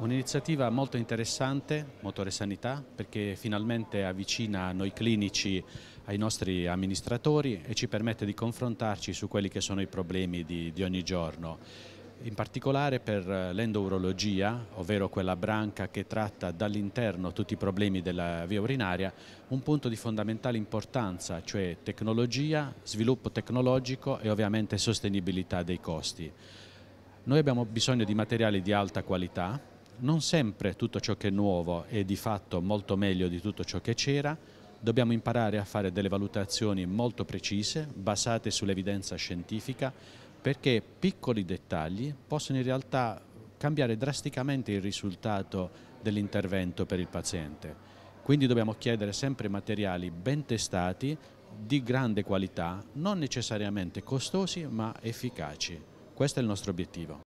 Un'iniziativa molto interessante, Motore Sanità, perché finalmente avvicina noi clinici ai nostri amministratori e ci permette di confrontarci su quelli che sono i problemi di, di ogni giorno. In particolare per eh, l'endourologia, ovvero quella branca che tratta dall'interno tutti i problemi della via urinaria, un punto di fondamentale importanza, cioè tecnologia, sviluppo tecnologico e ovviamente sostenibilità dei costi. Noi abbiamo bisogno di materiali di alta qualità, non sempre tutto ciò che è nuovo è di fatto molto meglio di tutto ciò che c'era, dobbiamo imparare a fare delle valutazioni molto precise, basate sull'evidenza scientifica, perché piccoli dettagli possono in realtà cambiare drasticamente il risultato dell'intervento per il paziente. Quindi dobbiamo chiedere sempre materiali ben testati, di grande qualità, non necessariamente costosi ma efficaci. Questo è il nostro obiettivo.